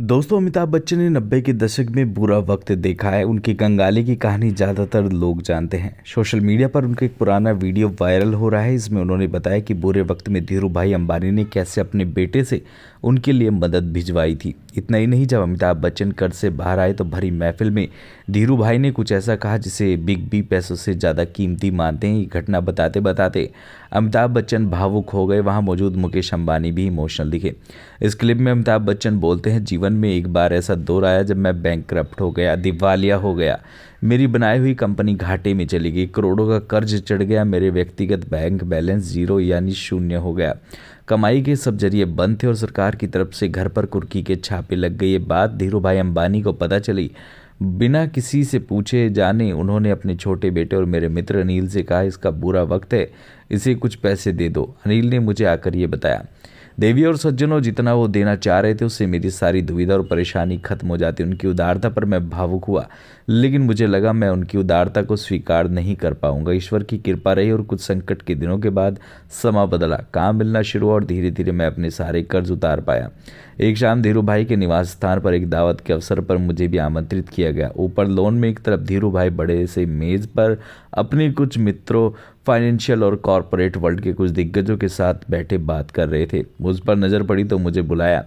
दोस्तों अमिताभ बच्चन ने नब्बे के दशक में बुरा वक्त देखा है उनकी कंगाली की कहानी ज़्यादातर लोग जानते हैं सोशल मीडिया पर उनका एक पुराना वीडियो वायरल हो रहा है इसमें उन्होंने बताया कि बुरे वक्त में धीरू भाई अंबानी ने कैसे अपने बेटे से उनके लिए मदद भिजवाई थी इतना ही नहीं जब अमिताभ बच्चन कर्ज से बाहर आए तो भरी महफिल में धीरू भाई ने कुछ ऐसा कहा जिसे बिग बी पैसों से ज़्यादा कीमती मानते हैं ये घटना बताते बताते अमिताभ बच्चन भावुक हो गए वहाँ मौजूद मुकेश अम्बानी भी इमोशनल दिखे इस क्लिप में अमिताभ बच्चन बोलते हैं जीवन जीवन में एक बार ऐसा दौर आया जब मैं बैंक हो गया दिवालिया हो गया मेरी बनाई हुई कंपनी घाटे में चली गई करोड़ों का कर्ज चढ़ गया मेरे व्यक्तिगत बैंक बैलेंस जीरो यानी शून्य हो गया कमाई के सब जरिए बंद थे और सरकार की तरफ से घर पर कुर्की के छापे लग गए ये बात धीरू भाई अंबानी को पता चली बिना किसी से पूछे जाने उन्होंने अपने छोटे बेटे और मेरे मित्र अनिल से कहा इसका बुरा वक्त है इसे कुछ पैसे दे दो अनिल ने मुझे आकर ये बताया देवी और सज्जनों जितना वो देना चाह रहे थे उससे मेरी सारी दुविधा और परेशानी खत्म हो जाती उनकी उदारता पर मैं भावुक हुआ लेकिन मुझे लगा मैं उनकी उदारता को स्वीकार नहीं कर पाऊंगा ईश्वर की कृपा रही और कुछ संकट के दिनों के बाद समा बदला काम मिलना शुरू हुआ और धीरे धीरे मैं अपने सारे कर्ज उतार पाया एक शाम धीरू भाई के निवास स्थान पर एक दावत के अवसर पर मुझे भी आमंत्रित किया गया ऊपर लोन में एक तरफ धीरू भाई बड़े से मेज़ पर अपने कुछ मित्रों फाइनेंशियल और कॉरपोरेट वर्ल्ड के कुछ दिग्गजों के साथ बैठे बात कर रहे थे मुझ पर नज़र पड़ी तो मुझे बुलाया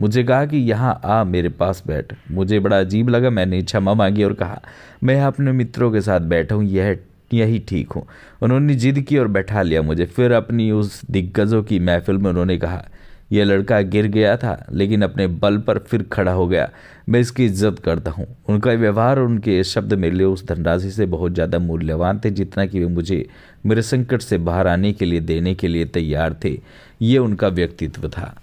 मुझे कहा कि यहाँ आ मेरे पास बैठ मुझे बड़ा अजीब लगा मैंने क्षमा मांगी और कहा मैं अपने मित्रों के साथ बैठा हूँ यह यही ठीक हूँ उन्होंने जिद की और बैठा लिया मुझे फिर अपनी उस दिग्गजों की महफिल में उन्होंने कहा यह लड़का गिर गया था लेकिन अपने बल पर फिर खड़ा हो गया मैं इसकी इज्जत करता हूँ उनका व्यवहार और उनके शब्द मेरे लिए उस धनराशि से बहुत ज़्यादा मूल्यवान थे जितना कि वे मुझे मेरे संकट से बाहर आने के लिए देने के लिए तैयार थे ये उनका व्यक्तित्व था